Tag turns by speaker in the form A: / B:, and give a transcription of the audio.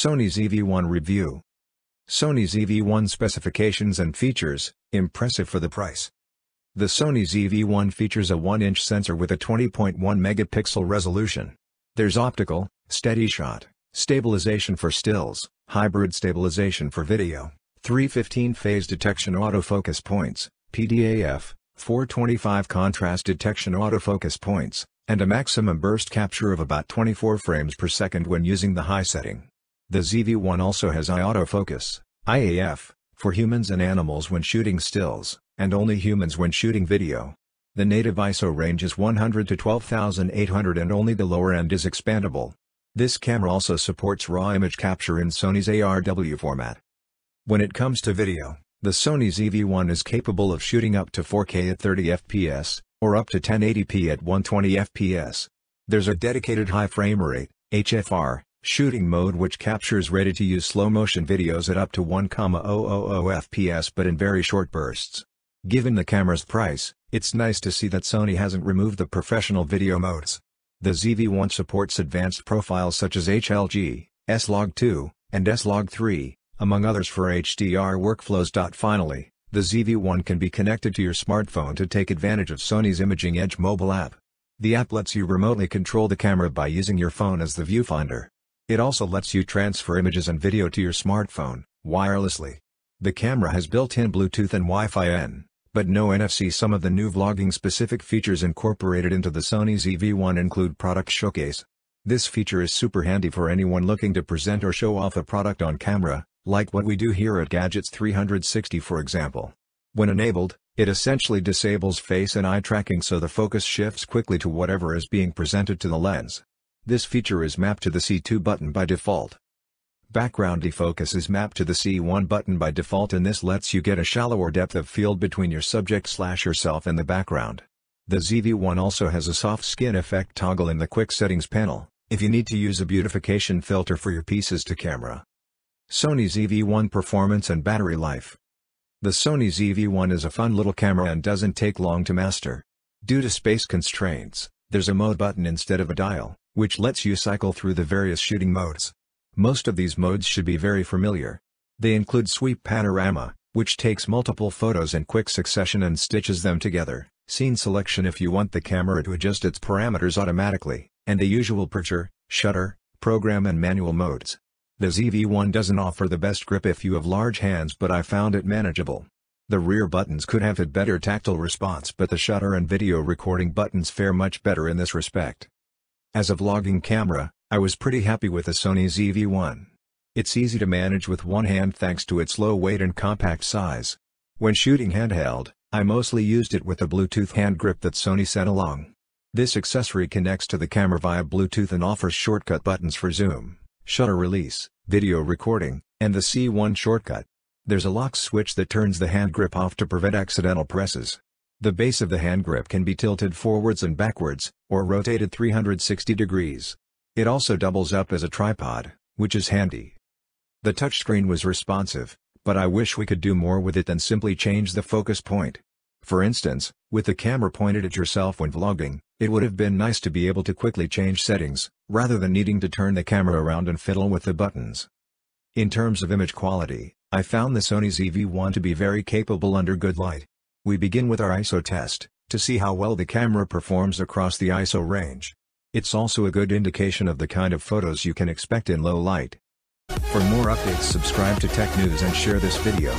A: Sony zv one Review Sony zv one specifications and features, impressive for the price. The Sony zv one features a 1-inch sensor with a 20.1 megapixel resolution. There's optical, steady shot, stabilization for stills, hybrid stabilization for video, 315 phase detection autofocus points, PDAF, 425 contrast detection autofocus points, and a maximum burst capture of about 24 frames per second when using the high setting. The ZV-1 also has eye autofocus, IAF, for humans and animals when shooting stills, and only humans when shooting video. The native ISO range is 100 to 12,800 and only the lower end is expandable. This camera also supports raw image capture in Sony's ARW format. When it comes to video, the Sony ZV-1 is capable of shooting up to 4K at 30 fps, or up to 1080p at 120 fps. There's a dedicated high frame rate, HFR, Shooting mode which captures ready-to-use slow-motion videos at up to 1,000 fps but in very short bursts. Given the camera's price, it's nice to see that Sony hasn't removed the professional video modes. The ZV-1 supports advanced profiles such as HLG, S-Log2, and S-Log3, among others for HDR workflows. Finally, the ZV-1 can be connected to your smartphone to take advantage of Sony's Imaging Edge mobile app. The app lets you remotely control the camera by using your phone as the viewfinder. It also lets you transfer images and video to your smartphone, wirelessly. The camera has built-in Bluetooth and Wi-Fi N, but no NFC Some of the new vlogging-specific features incorporated into the Sony ZV-1 include Product Showcase. This feature is super handy for anyone looking to present or show off a product on camera, like what we do here at Gadgets 360 for example. When enabled, it essentially disables face and eye tracking so the focus shifts quickly to whatever is being presented to the lens. This feature is mapped to the C2 button by default. Background defocus is mapped to the C1 button by default and this lets you get a shallower depth of field between your subject slash yourself and the background. The ZV-1 also has a soft skin effect toggle in the quick settings panel, if you need to use a beautification filter for your pieces to camera. Sony ZV-1 Performance and Battery Life The Sony ZV-1 is a fun little camera and doesn't take long to master. Due to space constraints, there's a mode button instead of a dial which lets you cycle through the various shooting modes. Most of these modes should be very familiar. They include Sweep Panorama, which takes multiple photos in quick succession and stitches them together, Scene Selection if you want the camera to adjust its parameters automatically, and the usual Aperture, Shutter, Program and Manual modes. The ZV-1 doesn't offer the best grip if you have large hands but I found it manageable. The rear buttons could have had better tactile response but the shutter and video recording buttons fare much better in this respect. As a vlogging camera, I was pretty happy with the Sony ZV-1. It's easy to manage with one hand thanks to its low weight and compact size. When shooting handheld, I mostly used it with a Bluetooth hand grip that Sony sent along. This accessory connects to the camera via Bluetooth and offers shortcut buttons for zoom, shutter release, video recording, and the C1 shortcut. There's a lock switch that turns the hand grip off to prevent accidental presses. The base of the hand grip can be tilted forwards and backwards, or rotated 360 degrees. It also doubles up as a tripod, which is handy. The touchscreen was responsive, but I wish we could do more with it than simply change the focus point. For instance, with the camera pointed at yourself when vlogging, it would have been nice to be able to quickly change settings, rather than needing to turn the camera around and fiddle with the buttons. In terms of image quality, I found the Sony ZV-1 to be very capable under good light. We begin with our ISO test, to see how well the camera performs across the ISO range. It's also a good indication of the kind of photos you can expect in low light. For more updates subscribe to Tech News and share this video.